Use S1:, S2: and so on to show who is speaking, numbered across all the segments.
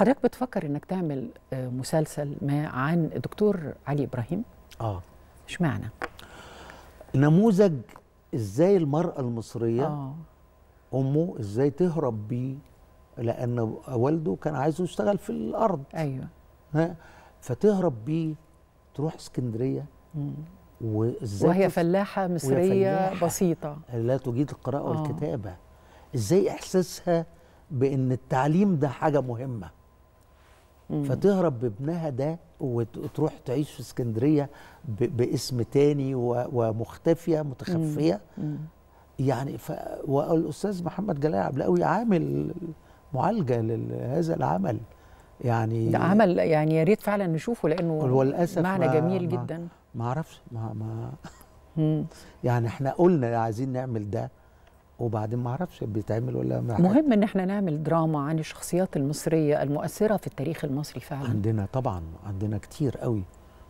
S1: حضرتك بتفكر انك تعمل آه، مسلسل ما عن الدكتور علي ابراهيم
S2: اه اشمعنى نموذج ازاي المراه المصريه آه. امه ازاي تهرب بيه لان والده كان عايزه يشتغل في الارض ايوه ها فتهرب بيه تروح اسكندريه وازاي وهي فلاحه مصريه وهي فلاحة بسيطه لا تجيد القراءه آه. والكتابه ازاي احساسها بان التعليم ده حاجه مهمه فتهرب بابنها ده وتروح تعيش في اسكندريه باسم تاني ومختفيه متخفيه مم. يعني ف... والاستاذ محمد جلال عبلاوي عامل معالجه لهذا العمل يعني ده عمل يعني يا ريت فعلا نشوفه لانه معنى ما جميل ما جدا ما اعرفش ما ما يعني احنا قلنا عايزين نعمل ده وبعدين ما اعرفش بيتعمل ولا ما مهم
S1: ان احنا نعمل دراما عن الشخصيات المصريه المؤثره في التاريخ
S2: المصري فعلا عندنا طبعا عندنا كتير قوي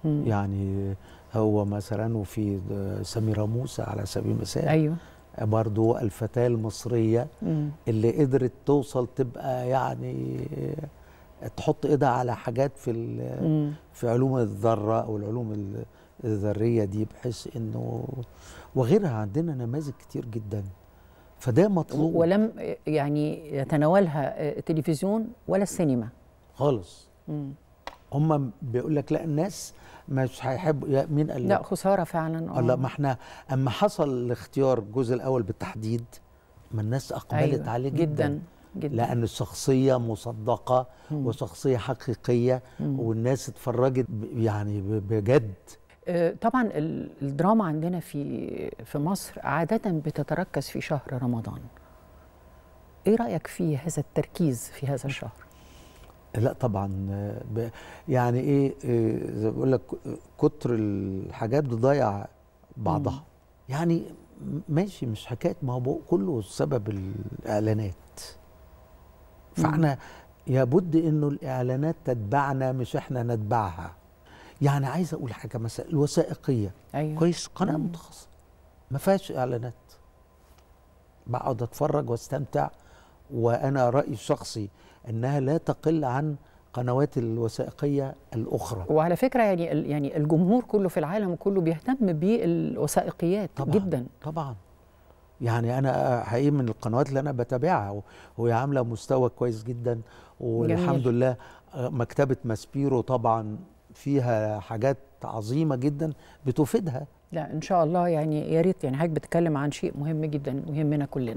S2: مم. يعني هو مثلا وفي سميره موسى على سبيل المثال ايوه برضو الفتاه المصريه مم. اللي قدرت توصل تبقى يعني تحط ايدها على حاجات في في علوم الذره او العلوم الذريه دي بحيث انه وغيرها عندنا نماذج كتير جدا فده مطلوب ولم
S1: يعني يتناولها التلفزيون ولا السينما
S2: خالص هم بيقول لك لا الناس مش هيحبوا مين قال لا خساره فعلا اه لا آه. ما احنا اما حصل الاختيار الجزء الاول بالتحديد ما الناس اقبلت أيوة عليه جدا, جداً. جدا. لأن الشخصية مصدقة مم. وشخصية حقيقية مم. والناس اتفرجت يعني بجد
S1: آه، طبعا الدراما عندنا في في مصر عاده بتتركز في شهر رمضان ايه رايك في هذا التركيز في هذا الشهر
S2: لا طبعا آه، يعني ايه آه، زي ما بقول لك كتر الحاجات بتضيع بعضها يعني ماشي مش حكايه ما هو كله سبب الاعلانات فاحنا يبد انه الاعلانات تتبعنا مش احنا نتبعها يعني عايز اقول حاجه مثلا الوثائقيه أيوة. كويس قناه متخصصه ما فيهاش اعلانات بقعد اتفرج واستمتع وانا رايي الشخصي انها لا تقل عن قنوات الوثائقيه الاخرى
S1: وعلى فكره يعني يعني الجمهور كله في العالم كله بيهتم بالوثائقيات طبعًا جدا طبعا
S2: يعني انا حقيقي من القنوات اللي انا بتابعها وهي عامله مستوى كويس جدا والحمد جميل. لله آه، مكتبه ماسبيرو طبعا فيها حاجات عظيمه جدا بتفيدها
S1: لا ان شاء الله يعني يا ريت يعني حضرتك بتتكلم عن شيء مهم جدا ويهمنا كلنا